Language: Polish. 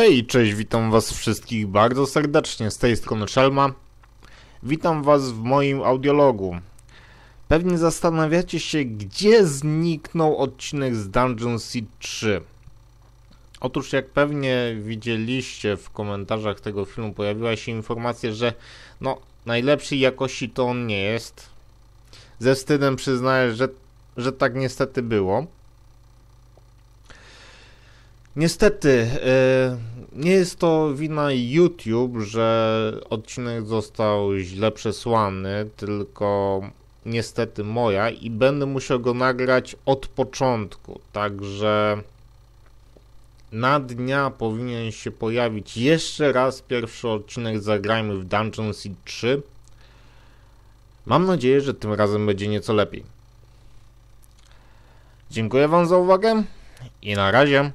Hej, cześć, witam was wszystkich bardzo serdecznie, z tej strony Szelma. Witam was w moim audiologu. Pewnie zastanawiacie się, gdzie zniknął odcinek z Dungeon Seed 3. Otóż jak pewnie widzieliście w komentarzach tego filmu, pojawiła się informacja, że no, najlepszej jakości to on nie jest. Ze wstydem przyznaję, że, że tak niestety było. Niestety, y, nie jest to wina YouTube, że odcinek został źle przesłany, tylko niestety moja i będę musiał go nagrać od początku. Także na dnia powinien się pojawić jeszcze raz pierwszy odcinek Zagrajmy w Dungeon Seed 3. Mam nadzieję, że tym razem będzie nieco lepiej. Dziękuję Wam za uwagę i na razie.